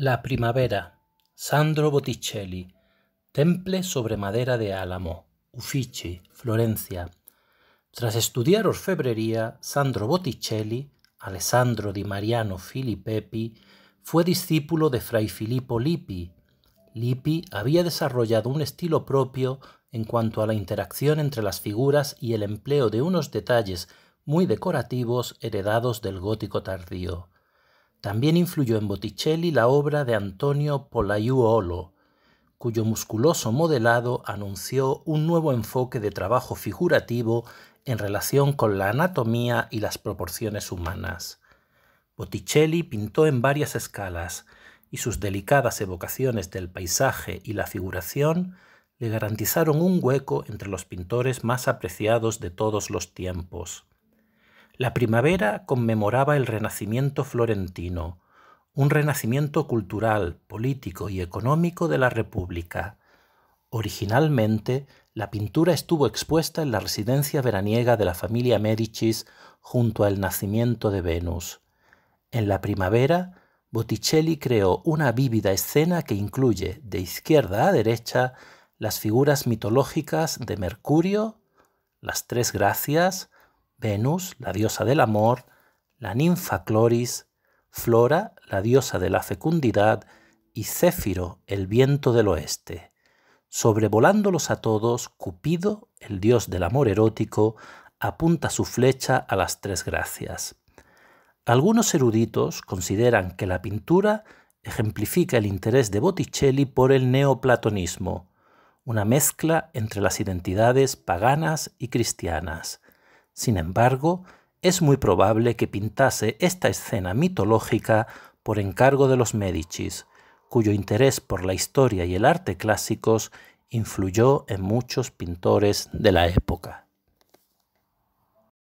La primavera. Sandro Botticelli. Temple sobre madera de álamo. Uffizi, Florencia. Tras estudiar orfebrería, Sandro Botticelli, Alessandro di Mariano Filippi, fue discípulo de Fray Filippo Lippi. Lippi había desarrollado un estilo propio en cuanto a la interacción entre las figuras y el empleo de unos detalles muy decorativos heredados del gótico tardío. También influyó en Botticelli la obra de Antonio Polaiuolo, cuyo musculoso modelado anunció un nuevo enfoque de trabajo figurativo en relación con la anatomía y las proporciones humanas. Botticelli pintó en varias escalas, y sus delicadas evocaciones del paisaje y la figuración le garantizaron un hueco entre los pintores más apreciados de todos los tiempos. La primavera conmemoraba el renacimiento florentino, un renacimiento cultural, político y económico de la República. Originalmente, la pintura estuvo expuesta en la residencia veraniega de la familia Médicis junto al nacimiento de Venus. En la primavera, Botticelli creó una vívida escena que incluye, de izquierda a derecha, las figuras mitológicas de Mercurio, las Tres Gracias, Venus, la diosa del amor, la ninfa Cloris, Flora, la diosa de la fecundidad, y Céfiro, el viento del oeste. Sobrevolándolos a todos, Cupido, el dios del amor erótico, apunta su flecha a las tres gracias. Algunos eruditos consideran que la pintura ejemplifica el interés de Botticelli por el neoplatonismo, una mezcla entre las identidades paganas y cristianas. Sin embargo, es muy probable que pintase esta escena mitológica por encargo de los Médicis, cuyo interés por la historia y el arte clásicos influyó en muchos pintores de la época.